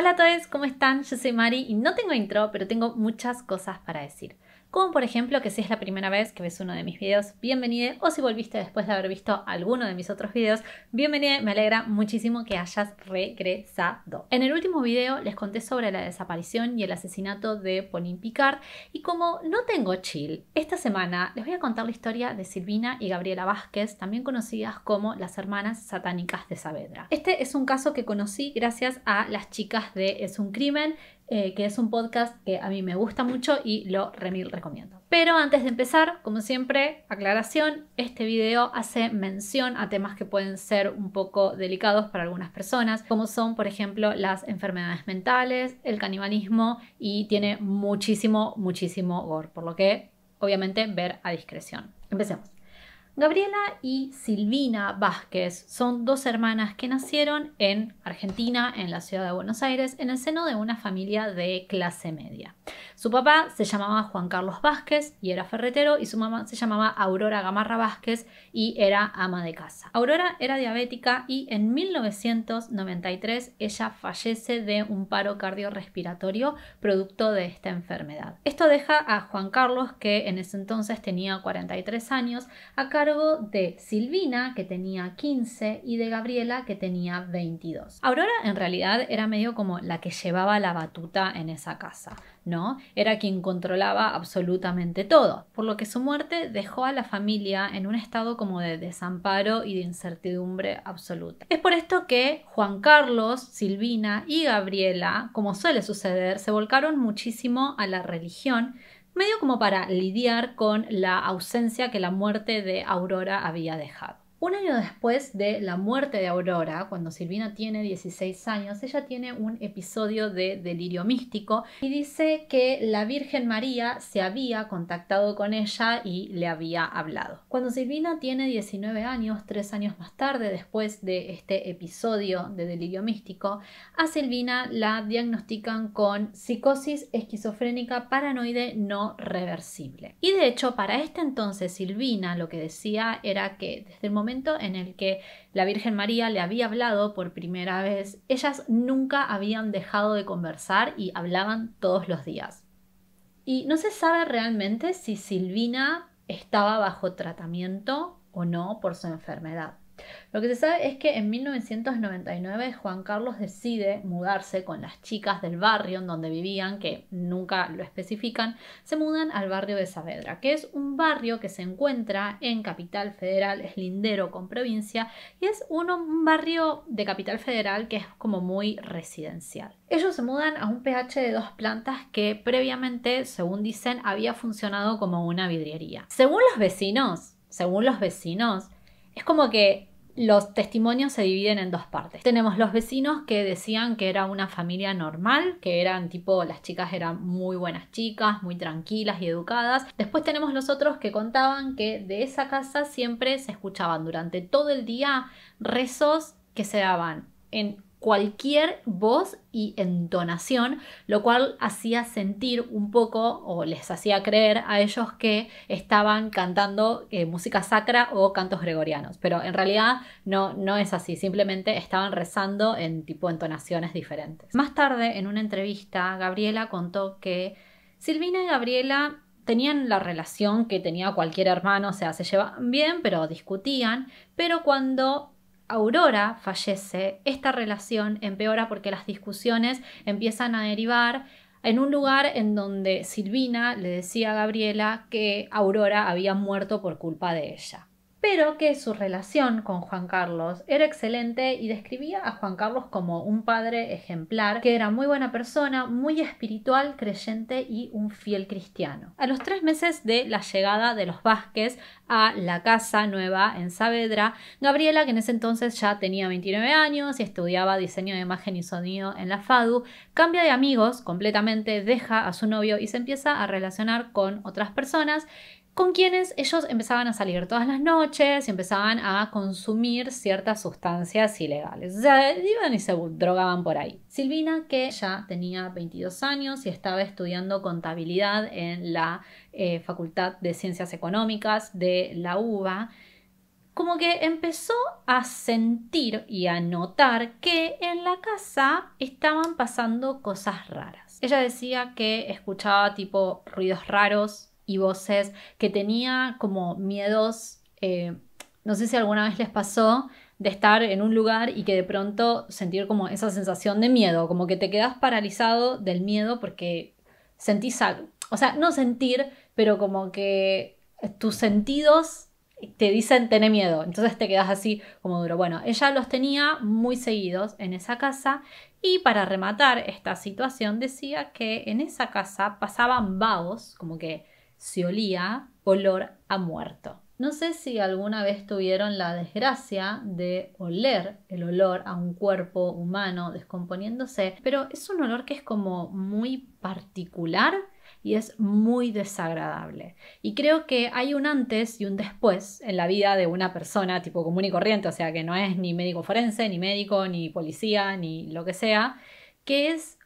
Hola a todos, ¿cómo están? Yo soy Mari y no tengo intro, pero tengo muchas cosas para decir como por ejemplo que si es la primera vez que ves uno de mis videos, bienvenido, o si volviste después de haber visto alguno de mis otros videos, bienvenido, me alegra muchísimo que hayas regresado. En el último video les conté sobre la desaparición y el asesinato de Pauline Picard, y como no tengo chill, esta semana les voy a contar la historia de Silvina y Gabriela Vázquez, también conocidas como las hermanas satánicas de Saavedra. Este es un caso que conocí gracias a las chicas de Es un crimen, eh, que es un podcast que a mí me gusta mucho y lo remil recomiendo. Pero antes de empezar, como siempre, aclaración, este video hace mención a temas que pueden ser un poco delicados para algunas personas, como son, por ejemplo, las enfermedades mentales, el canibalismo y tiene muchísimo, muchísimo gore, por lo que obviamente ver a discreción. Empecemos. Gabriela y Silvina Vázquez son dos hermanas que nacieron en Argentina, en la ciudad de Buenos Aires, en el seno de una familia de clase media. Su papá se llamaba Juan Carlos Vázquez y era ferretero y su mamá se llamaba Aurora Gamarra Vázquez y era ama de casa. Aurora era diabética y en 1993 ella fallece de un paro cardiorrespiratorio producto de esta enfermedad. Esto deja a Juan Carlos, que en ese entonces tenía 43 años, a cargo de Silvina, que tenía 15, y de Gabriela, que tenía 22. Aurora en realidad era medio como la que llevaba la batuta en esa casa, ¿no? Era quien controlaba absolutamente todo, por lo que su muerte dejó a la familia en un estado como de desamparo y de incertidumbre absoluta. Es por esto que Juan Carlos, Silvina y Gabriela, como suele suceder, se volcaron muchísimo a la religión, medio como para lidiar con la ausencia que la muerte de Aurora había dejado. Un año después de la muerte de Aurora, cuando Silvina tiene 16 años, ella tiene un episodio de delirio místico y dice que la Virgen María se había contactado con ella y le había hablado. Cuando Silvina tiene 19 años, tres años más tarde, después de este episodio de delirio místico, a Silvina la diagnostican con psicosis esquizofrénica paranoide no reversible. Y de hecho, para este entonces, Silvina lo que decía era que desde el momento en el que la Virgen María le había hablado por primera vez, ellas nunca habían dejado de conversar y hablaban todos los días. Y no se sabe realmente si Silvina estaba bajo tratamiento o no por su enfermedad. Lo que se sabe es que en 1999 Juan Carlos decide mudarse con las chicas del barrio en donde vivían, que nunca lo especifican, se mudan al barrio de Saavedra, que es un barrio que se encuentra en Capital Federal, es lindero con provincia y es uno, un barrio de Capital Federal que es como muy residencial. Ellos se mudan a un PH de dos plantas que previamente, según dicen, había funcionado como una vidriería. Según los vecinos, según los vecinos, es como que los testimonios se dividen en dos partes. Tenemos los vecinos que decían que era una familia normal, que eran tipo, las chicas eran muy buenas chicas, muy tranquilas y educadas. Después tenemos los otros que contaban que de esa casa siempre se escuchaban durante todo el día rezos que se daban en cualquier voz y entonación, lo cual hacía sentir un poco o les hacía creer a ellos que estaban cantando eh, música sacra o cantos gregorianos, pero en realidad no, no es así, simplemente estaban rezando en tipo entonaciones diferentes. Más tarde, en una entrevista, Gabriela contó que Silvina y Gabriela tenían la relación que tenía cualquier hermano, o sea, se llevaban bien, pero discutían, pero cuando Aurora fallece, esta relación empeora porque las discusiones empiezan a derivar en un lugar en donde Silvina le decía a Gabriela que Aurora había muerto por culpa de ella pero que su relación con Juan Carlos era excelente y describía a Juan Carlos como un padre ejemplar, que era muy buena persona, muy espiritual, creyente y un fiel cristiano. A los tres meses de la llegada de los Vázquez a la casa nueva en Saavedra, Gabriela, que en ese entonces ya tenía 29 años y estudiaba diseño de imagen y sonido en la FADU, cambia de amigos completamente, deja a su novio y se empieza a relacionar con otras personas con quienes ellos empezaban a salir todas las noches y empezaban a consumir ciertas sustancias ilegales. O sea, iban y se drogaban por ahí. Silvina, que ya tenía 22 años y estaba estudiando contabilidad en la eh, Facultad de Ciencias Económicas de la UBA, como que empezó a sentir y a notar que en la casa estaban pasando cosas raras. Ella decía que escuchaba tipo ruidos raros, y voces, que tenía como miedos, eh, no sé si alguna vez les pasó, de estar en un lugar y que de pronto sentir como esa sensación de miedo, como que te quedas paralizado del miedo porque sentís algo, o sea, no sentir, pero como que tus sentidos te dicen tener miedo, entonces te quedas así como duro. Bueno, ella los tenía muy seguidos en esa casa y para rematar esta situación decía que en esa casa pasaban vagos, como que se olía olor a muerto. No sé si alguna vez tuvieron la desgracia de oler el olor a un cuerpo humano descomponiéndose, pero es un olor que es como muy particular y es muy desagradable. Y creo que hay un antes y un después en la vida de una persona tipo común y corriente, o sea, que no es ni médico forense, ni médico, ni policía, ni lo que sea, que es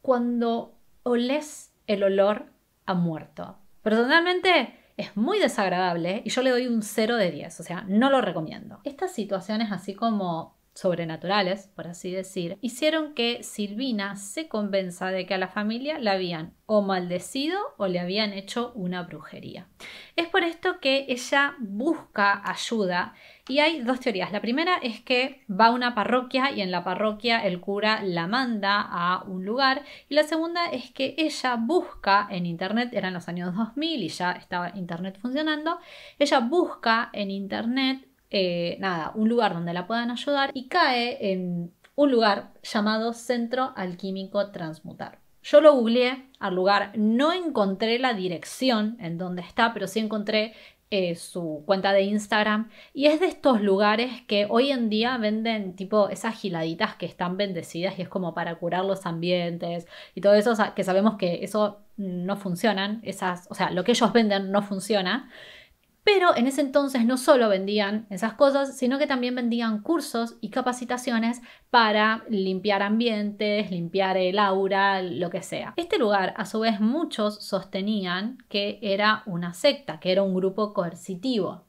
cuando oles el olor a muerto. Personalmente es muy desagradable y yo le doy un 0 de 10, o sea, no lo recomiendo. Estas situaciones así como sobrenaturales, por así decir, hicieron que Silvina se convenza de que a la familia la habían o maldecido o le habían hecho una brujería. Es por esto que ella busca ayuda y hay dos teorías. La primera es que va a una parroquia y en la parroquia el cura la manda a un lugar y la segunda es que ella busca en internet, eran los años 2000 y ya estaba internet funcionando, ella busca en internet eh, nada, un lugar donde la puedan ayudar y cae en un lugar llamado Centro Alquímico Transmutar. Yo lo googleé al lugar, no encontré la dirección en donde está, pero sí encontré eh, su cuenta de Instagram y es de estos lugares que hoy en día venden tipo esas giladitas que están bendecidas y es como para curar los ambientes y todo eso, que sabemos que eso no funcionan, esas, o sea, lo que ellos venden no funciona. Pero en ese entonces no solo vendían esas cosas, sino que también vendían cursos y capacitaciones para limpiar ambientes, limpiar el aura, lo que sea. Este lugar, a su vez, muchos sostenían que era una secta, que era un grupo coercitivo.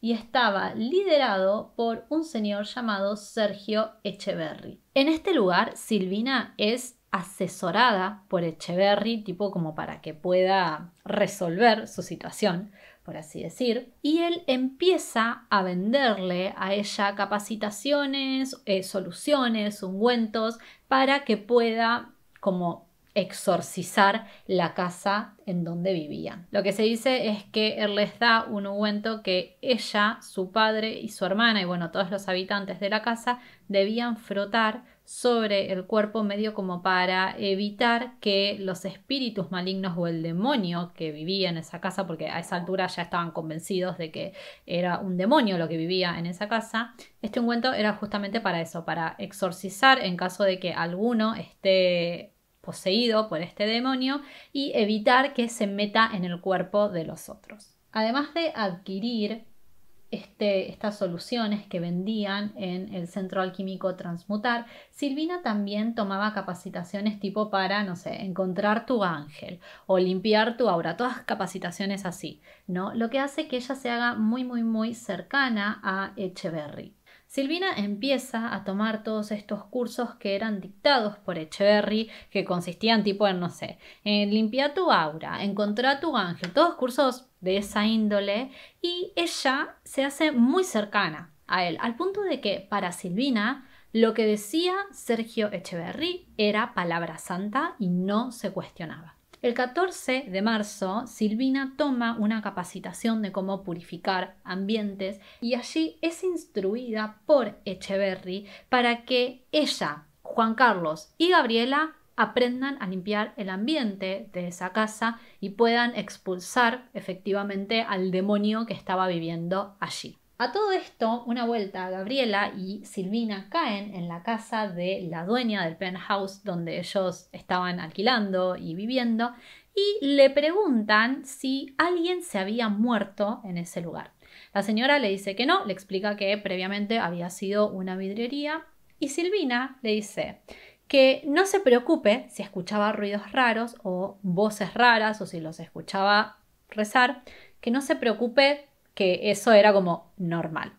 Y estaba liderado por un señor llamado Sergio Echeverry. En este lugar, Silvina es asesorada por Echeverry, tipo como para que pueda resolver su situación por así decir, y él empieza a venderle a ella capacitaciones, eh, soluciones, ungüentos, para que pueda como exorcizar la casa en donde vivían. Lo que se dice es que él les da un ungüento que ella, su padre y su hermana y bueno, todos los habitantes de la casa debían frotar sobre el cuerpo medio como para evitar que los espíritus malignos o el demonio que vivía en esa casa, porque a esa altura ya estaban convencidos de que era un demonio lo que vivía en esa casa, este ungüento era justamente para eso, para exorcizar en caso de que alguno esté poseído por este demonio y evitar que se meta en el cuerpo de los otros. Además de adquirir este, estas soluciones que vendían en el centro alquímico Transmutar, Silvina también tomaba capacitaciones tipo para, no sé, encontrar tu ángel o limpiar tu aura, todas capacitaciones así, ¿no? Lo que hace que ella se haga muy, muy, muy cercana a Echeverry. Silvina empieza a tomar todos estos cursos que eran dictados por Echeverry, que consistían tipo en, no sé, limpiar tu aura, encontrar tu ángel, todos cursos de esa índole y ella se hace muy cercana a él, al punto de que para Silvina lo que decía Sergio Echeverry era palabra santa y no se cuestionaba. El 14 de marzo, Silvina toma una capacitación de cómo purificar ambientes y allí es instruida por Echeverry para que ella, Juan Carlos y Gabriela aprendan a limpiar el ambiente de esa casa y puedan expulsar efectivamente al demonio que estaba viviendo allí. A todo esto, una vuelta, Gabriela y Silvina caen en la casa de la dueña del penthouse donde ellos estaban alquilando y viviendo y le preguntan si alguien se había muerto en ese lugar. La señora le dice que no, le explica que previamente había sido una vidrería y Silvina le dice, que no se preocupe si escuchaba ruidos raros o voces raras o si los escuchaba rezar, que no se preocupe que eso era como normal.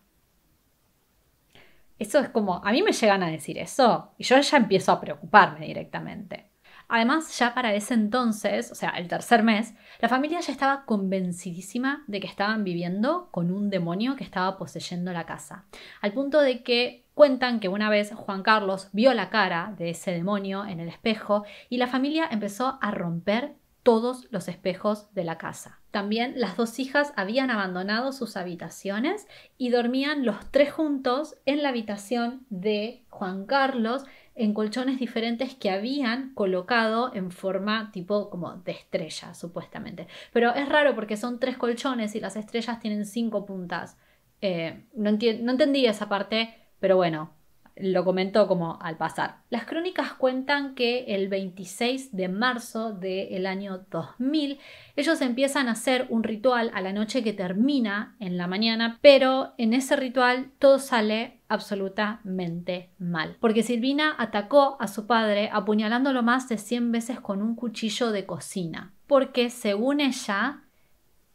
Eso es como, a mí me llegan a decir eso y yo ya empiezo a preocuparme directamente. Además, ya para ese entonces, o sea, el tercer mes, la familia ya estaba convencidísima de que estaban viviendo con un demonio que estaba poseyendo la casa, al punto de que cuentan que una vez Juan Carlos vio la cara de ese demonio en el espejo y la familia empezó a romper todos los espejos de la casa. También las dos hijas habían abandonado sus habitaciones y dormían los tres juntos en la habitación de Juan Carlos en colchones diferentes que habían colocado en forma tipo como de estrella, supuestamente. Pero es raro porque son tres colchones y las estrellas tienen cinco puntas. Eh, no, no entendí esa parte, pero bueno, lo comentó como al pasar. Las crónicas cuentan que el 26 de marzo del año 2000 ellos empiezan a hacer un ritual a la noche que termina en la mañana, pero en ese ritual todo sale absolutamente mal. Porque Silvina atacó a su padre apuñalándolo más de 100 veces con un cuchillo de cocina. Porque según ella,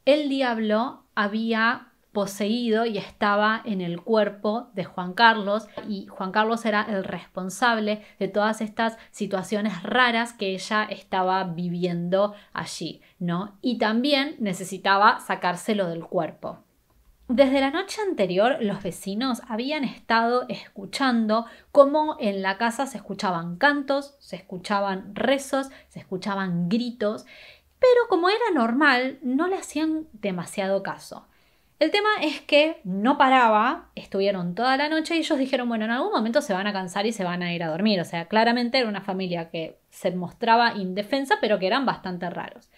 el diablo había poseído y estaba en el cuerpo de Juan Carlos y Juan Carlos era el responsable de todas estas situaciones raras que ella estaba viviendo allí, ¿no? Y también necesitaba sacárselo del cuerpo. Desde la noche anterior los vecinos habían estado escuchando cómo en la casa se escuchaban cantos, se escuchaban rezos, se escuchaban gritos, pero como era normal no le hacían demasiado caso. El tema es que no paraba, estuvieron toda la noche y ellos dijeron, bueno, en algún momento se van a cansar y se van a ir a dormir. O sea, claramente era una familia que se mostraba indefensa, pero que eran bastante raros.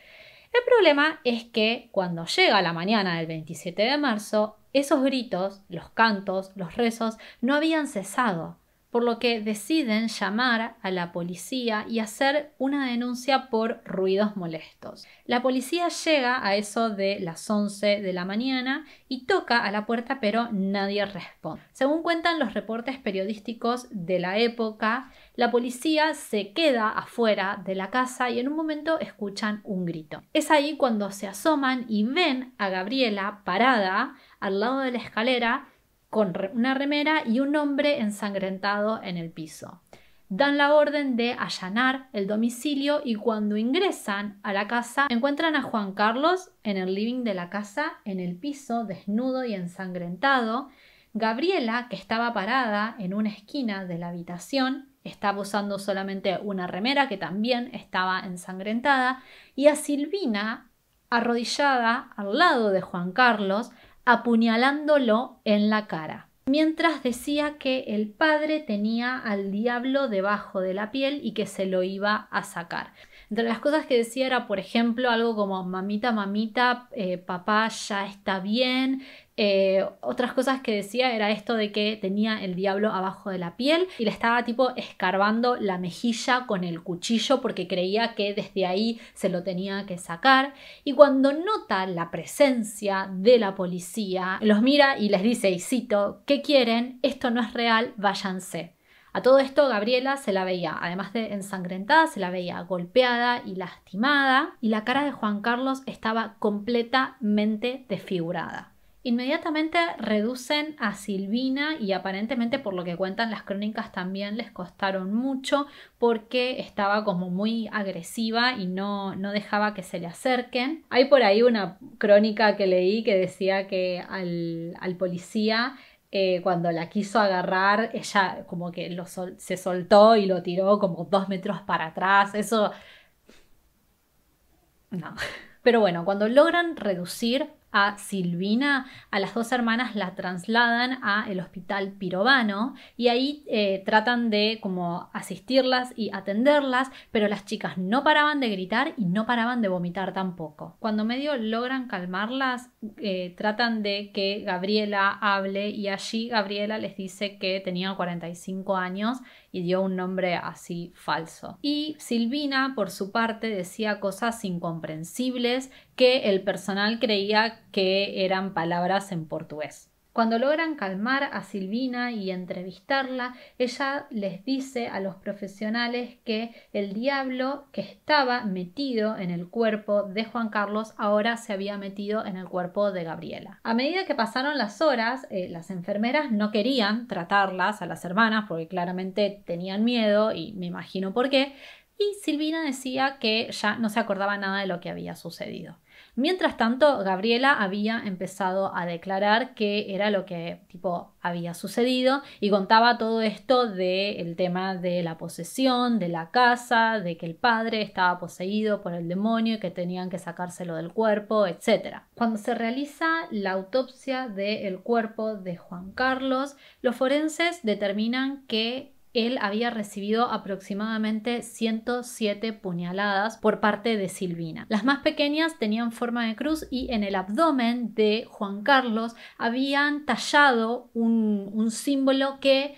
El problema es que cuando llega la mañana del 27 de marzo, esos gritos, los cantos, los rezos no habían cesado por lo que deciden llamar a la policía y hacer una denuncia por ruidos molestos. La policía llega a eso de las 11 de la mañana y toca a la puerta pero nadie responde. Según cuentan los reportes periodísticos de la época, la policía se queda afuera de la casa y en un momento escuchan un grito. Es ahí cuando se asoman y ven a Gabriela parada al lado de la escalera con una remera y un hombre ensangrentado en el piso. Dan la orden de allanar el domicilio y cuando ingresan a la casa encuentran a Juan Carlos en el living de la casa, en el piso, desnudo y ensangrentado. Gabriela, que estaba parada en una esquina de la habitación, estaba usando solamente una remera que también estaba ensangrentada, y a Silvina, arrodillada al lado de Juan Carlos, apuñalándolo en la cara, mientras decía que el padre tenía al diablo debajo de la piel y que se lo iba a sacar. Entre las cosas que decía era, por ejemplo, algo como mamita, mamita, eh, papá ya está bien. Eh, otras cosas que decía era esto de que tenía el diablo abajo de la piel y le estaba tipo escarbando la mejilla con el cuchillo porque creía que desde ahí se lo tenía que sacar. Y cuando nota la presencia de la policía, los mira y les dice, y cito, ¿qué quieren? Esto no es real, váyanse. A todo esto Gabriela se la veía, además de ensangrentada, se la veía golpeada y lastimada, y la cara de Juan Carlos estaba completamente desfigurada. Inmediatamente reducen a Silvina y aparentemente por lo que cuentan las crónicas también les costaron mucho porque estaba como muy agresiva y no, no dejaba que se le acerquen. Hay por ahí una crónica que leí que decía que al, al policía eh, cuando la quiso agarrar, ella como que se soltó y lo tiró como dos metros para atrás. Eso... No. Pero bueno, cuando logran reducir a Silvina, a las dos hermanas la trasladan a el hospital pirovano y ahí eh, tratan de como asistirlas y atenderlas, pero las chicas no paraban de gritar y no paraban de vomitar tampoco. Cuando medio logran calmarlas, eh, tratan de que Gabriela hable y allí Gabriela les dice que tenía 45 años y dio un nombre así falso. Y Silvina, por su parte, decía cosas incomprensibles que el personal creía que eran palabras en portugués. Cuando logran calmar a Silvina y entrevistarla, ella les dice a los profesionales que el diablo que estaba metido en el cuerpo de Juan Carlos ahora se había metido en el cuerpo de Gabriela. A medida que pasaron las horas, eh, las enfermeras no querían tratarlas a las hermanas porque claramente tenían miedo y me imagino por qué, y Silvina decía que ya no se acordaba nada de lo que había sucedido. Mientras tanto, Gabriela había empezado a declarar qué era lo que tipo había sucedido y contaba todo esto del tema de la posesión, de la casa, de que el padre estaba poseído por el demonio y que tenían que sacárselo del cuerpo, etc. Cuando se realiza la autopsia del cuerpo de Juan Carlos, los forenses determinan que él había recibido aproximadamente 107 puñaladas por parte de Silvina. Las más pequeñas tenían forma de cruz y en el abdomen de Juan Carlos habían tallado un, un símbolo que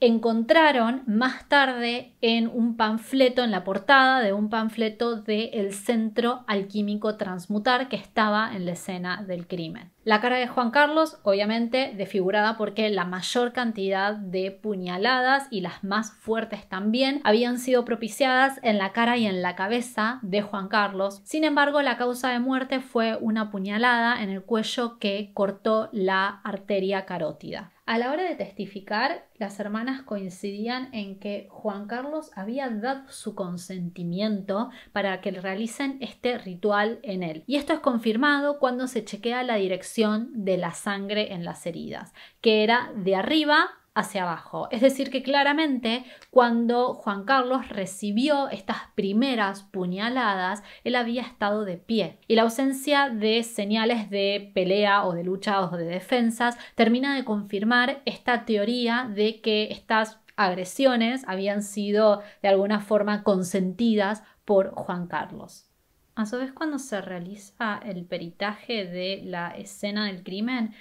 encontraron más tarde en un panfleto, en la portada de un panfleto del Centro Alquímico Transmutar que estaba en la escena del crimen. La cara de Juan Carlos, obviamente, desfigurada porque la mayor cantidad de puñaladas y las más fuertes también habían sido propiciadas en la cara y en la cabeza de Juan Carlos. Sin embargo, la causa de muerte fue una puñalada en el cuello que cortó la arteria carótida. A la hora de testificar, las hermanas coincidían en que Juan Carlos había dado su consentimiento para que realicen este ritual en él. Y esto es confirmado cuando se chequea la dirección de la sangre en las heridas, que era de arriba hacia abajo. Es decir, que claramente cuando Juan Carlos recibió estas primeras puñaladas, él había estado de pie y la ausencia de señales de pelea o de lucha o de defensas termina de confirmar esta teoría de que estas agresiones habían sido de alguna forma consentidas por Juan Carlos. A su vez, cuando se realiza el peritaje de la escena del crimen,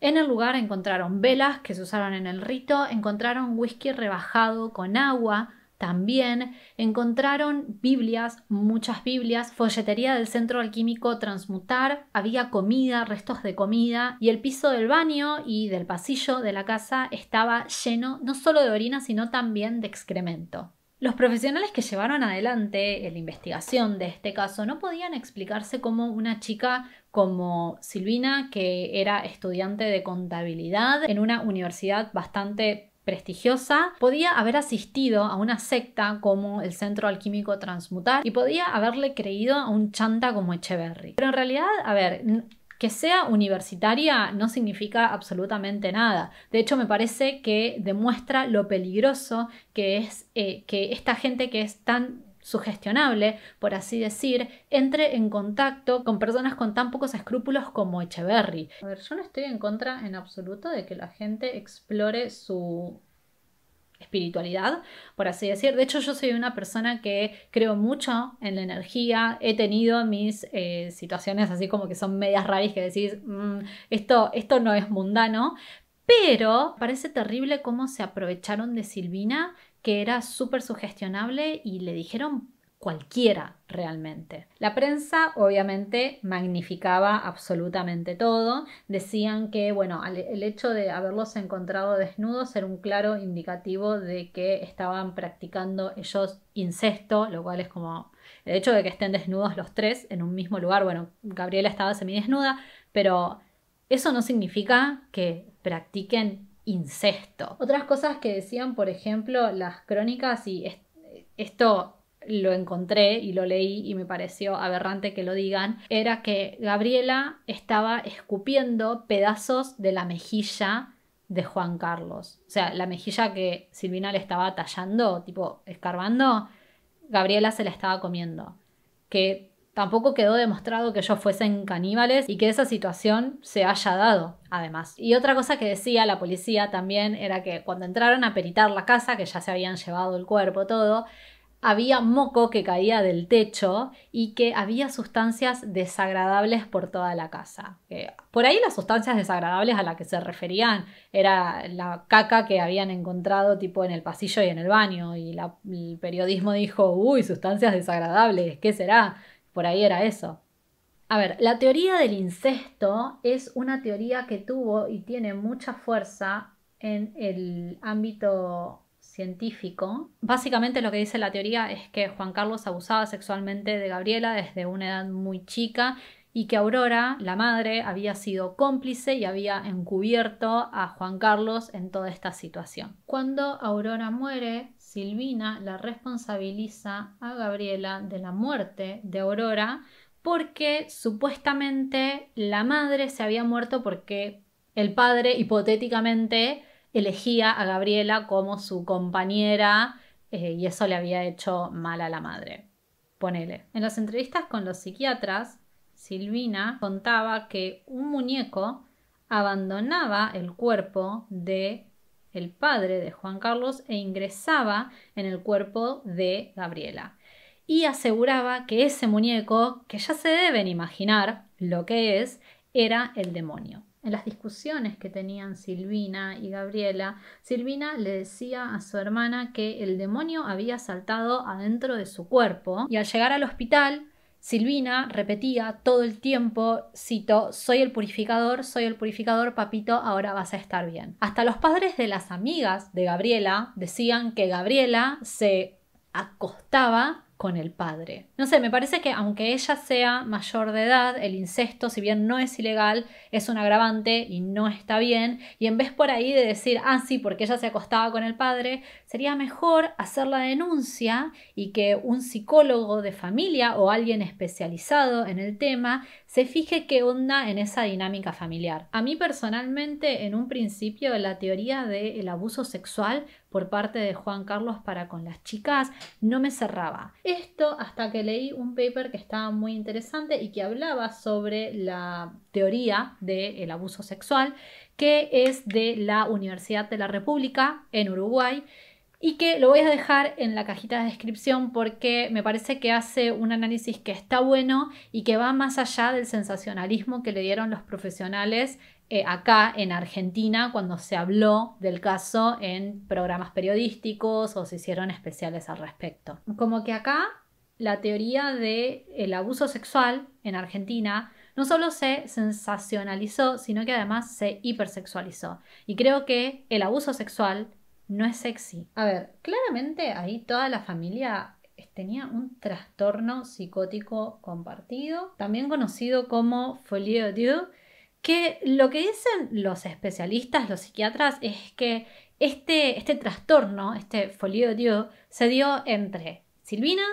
en el lugar encontraron velas que se usaron en el rito, encontraron whisky rebajado con agua, también encontraron Biblias, muchas Biblias, folletería del centro alquímico Transmutar, había comida, restos de comida y el piso del baño y del pasillo de la casa estaba lleno no solo de orina sino también de excremento. Los profesionales que llevaron adelante la investigación de este caso no podían explicarse cómo una chica como Silvina, que era estudiante de contabilidad en una universidad bastante prestigiosa, podía haber asistido a una secta como el Centro Alquímico Transmutar y podía haberle creído a un chanta como Echeverry. Pero en realidad, a ver, que sea universitaria no significa absolutamente nada. De hecho, me parece que demuestra lo peligroso que es eh, que esta gente que es tan sugestionable, por así decir, entre en contacto con personas con tan pocos escrúpulos como Echeverry. A ver, yo no estoy en contra en absoluto de que la gente explore su espiritualidad, por así decir. De hecho, yo soy una persona que creo mucho en la energía. He tenido mis eh, situaciones así como que son medias raíces que decís, mm, esto, esto no es mundano. Pero parece terrible cómo se aprovecharon de Silvina, que era súper sugestionable, y le dijeron cualquiera realmente. La prensa obviamente magnificaba absolutamente todo. Decían que, bueno, el hecho de haberlos encontrado desnudos era un claro indicativo de que estaban practicando ellos incesto, lo cual es como el hecho de que estén desnudos los tres en un mismo lugar. Bueno, Gabriela estaba semidesnuda, pero eso no significa que practiquen incesto. Otras cosas que decían, por ejemplo, las crónicas y esto lo encontré y lo leí y me pareció aberrante que lo digan, era que Gabriela estaba escupiendo pedazos de la mejilla de Juan Carlos. O sea, la mejilla que Silvina le estaba tallando, tipo escarbando, Gabriela se la estaba comiendo. Que tampoco quedó demostrado que ellos fuesen caníbales y que esa situación se haya dado, además. Y otra cosa que decía la policía también era que cuando entraron a peritar la casa, que ya se habían llevado el cuerpo, todo, había moco que caía del techo y que había sustancias desagradables por toda la casa. por ahí las sustancias desagradables a las que se referían era la caca que habían encontrado tipo en el pasillo y en el baño y el periodismo dijo, uy, sustancias desagradables, ¿qué será? Por ahí era eso. A ver, la teoría del incesto es una teoría que tuvo y tiene mucha fuerza en el ámbito científico. Básicamente lo que dice la teoría es que Juan Carlos abusaba sexualmente de Gabriela desde una edad muy chica y que Aurora, la madre, había sido cómplice y había encubierto a Juan Carlos en toda esta situación. Cuando Aurora muere, Silvina la responsabiliza a Gabriela de la muerte de Aurora porque supuestamente la madre se había muerto porque el padre hipotéticamente elegía a Gabriela como su compañera eh, y eso le había hecho mal a la madre. Ponele. En las entrevistas con los psiquiatras, Silvina contaba que un muñeco abandonaba el cuerpo de el padre de Juan Carlos e ingresaba en el cuerpo de Gabriela. Y aseguraba que ese muñeco, que ya se deben imaginar lo que es, era el demonio. En las discusiones que tenían Silvina y Gabriela, Silvina le decía a su hermana que el demonio había saltado adentro de su cuerpo y al llegar al hospital, Silvina repetía todo el tiempo, cito, soy el purificador, soy el purificador, papito, ahora vas a estar bien. Hasta los padres de las amigas de Gabriela decían que Gabriela se acostaba con el padre. No sé, me parece que aunque ella sea mayor de edad, el incesto, si bien no es ilegal, es un agravante y no está bien. Y en vez por ahí de decir, ah, sí, porque ella se acostaba con el padre, sería mejor hacer la denuncia y que un psicólogo de familia o alguien especializado en el tema se fije qué onda en esa dinámica familiar. A mí personalmente, en un principio, la teoría del abuso sexual por parte de Juan Carlos para con las chicas no me cerraba. Esto hasta que leí un paper que estaba muy interesante y que hablaba sobre la teoría del abuso sexual, que es de la Universidad de la República en Uruguay y que lo voy a dejar en la cajita de descripción porque me parece que hace un análisis que está bueno y que va más allá del sensacionalismo que le dieron los profesionales eh, acá en Argentina cuando se habló del caso en programas periodísticos o se hicieron especiales al respecto. Como que acá la teoría del el abuso sexual en Argentina no solo se sensacionalizó, sino que además se hipersexualizó. Y creo que el abuso sexual no es sexy. A ver, claramente ahí toda la familia eh, tenía un trastorno psicótico compartido, también conocido como folie Dieu, que lo que dicen los especialistas, los psiquiatras, es que este, este trastorno, este folie Dieu, se dio entre Silvina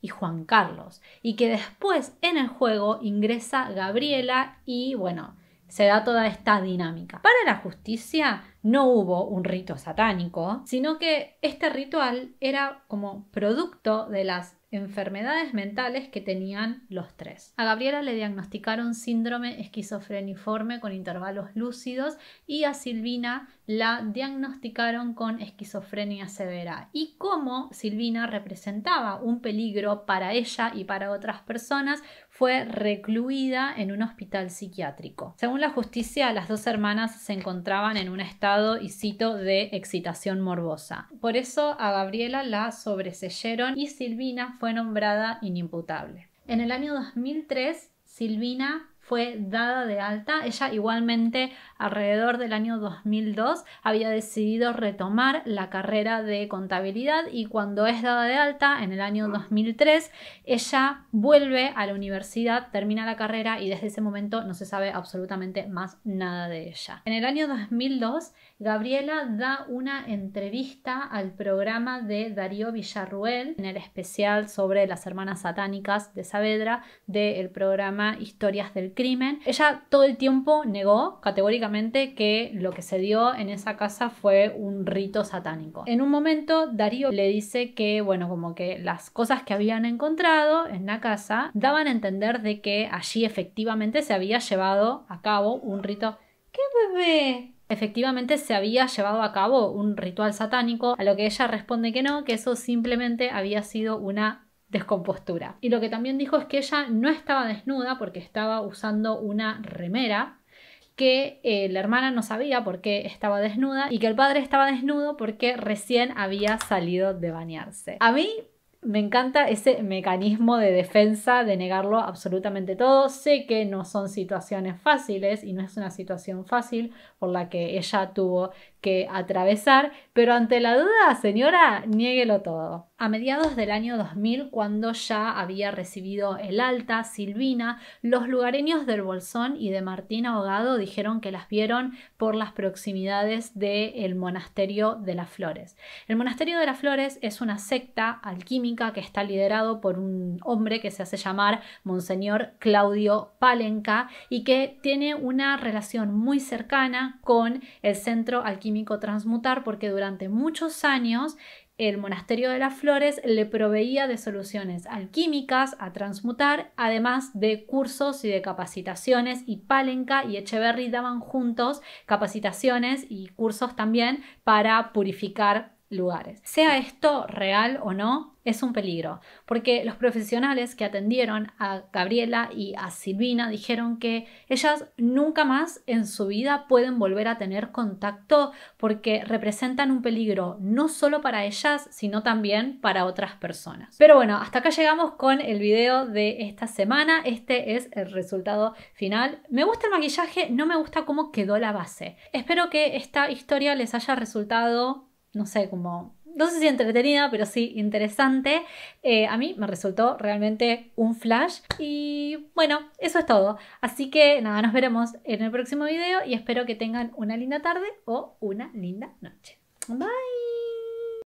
y Juan Carlos, y que después en el juego ingresa Gabriela y, bueno, se da toda esta dinámica. Para la justicia no hubo un rito satánico, sino que este ritual era como producto de las enfermedades mentales que tenían los tres. A Gabriela le diagnosticaron síndrome esquizofreniforme con intervalos lúcidos y a Silvina la diagnosticaron con esquizofrenia severa. Y como Silvina representaba un peligro para ella y para otras personas, fue recluida en un hospital psiquiátrico. Según la justicia, las dos hermanas se encontraban en un estado, y cito, de excitación morbosa. Por eso a Gabriela la sobreseyeron y Silvina fue nombrada inimputable. En el año 2003, Silvina fue dada de alta. Ella igualmente alrededor del año 2002 había decidido retomar la carrera de contabilidad y cuando es dada de alta en el año 2003 ella vuelve a la universidad, termina la carrera y desde ese momento no se sabe absolutamente más nada de ella. En el año 2002 Gabriela da una entrevista al programa de Darío Villarruel en el especial sobre las hermanas satánicas de Saavedra del programa Historias del crimen. Ella todo el tiempo negó categóricamente que lo que se dio en esa casa fue un rito satánico. En un momento Darío le dice que, bueno, como que las cosas que habían encontrado en la casa daban a entender de que allí efectivamente se había llevado a cabo un rito. ¡Qué bebé! efectivamente se había llevado a cabo un ritual satánico, a lo que ella responde que no, que eso simplemente había sido una descompostura. Y lo que también dijo es que ella no estaba desnuda porque estaba usando una remera que eh, la hermana no sabía por qué estaba desnuda y que el padre estaba desnudo porque recién había salido de bañarse. A mí me encanta ese mecanismo de defensa, de negarlo absolutamente todo. Sé que no son situaciones fáciles y no es una situación fácil por la que ella tuvo que atravesar, pero ante la duda, señora, niéguelo todo. A mediados del año 2000, cuando ya había recibido el alta Silvina, los lugareños del Bolsón y de Martín Ahogado dijeron que las vieron por las proximidades del el Monasterio de las Flores. El Monasterio de las Flores es una secta alquímica que está liderado por un hombre que se hace llamar Monseñor Claudio Palenca y que tiene una relación muy cercana con el Centro Alquímico transmutar porque durante muchos años el monasterio de las flores le proveía de soluciones alquímicas a transmutar, además de cursos y de capacitaciones, y Palenca y Echeverry daban juntos capacitaciones y cursos también para purificar lugares. Sea esto real o no, es un peligro, porque los profesionales que atendieron a Gabriela y a Silvina dijeron que ellas nunca más en su vida pueden volver a tener contacto porque representan un peligro no solo para ellas, sino también para otras personas. Pero bueno, hasta acá llegamos con el video de esta semana. Este es el resultado final. Me gusta el maquillaje, no me gusta cómo quedó la base. Espero que esta historia les haya resultado no sé, como, no sé si entretenida, pero sí interesante. Eh, a mí me resultó realmente un flash. Y bueno, eso es todo. Así que nada, nos veremos en el próximo video y espero que tengan una linda tarde o una linda noche. Bye.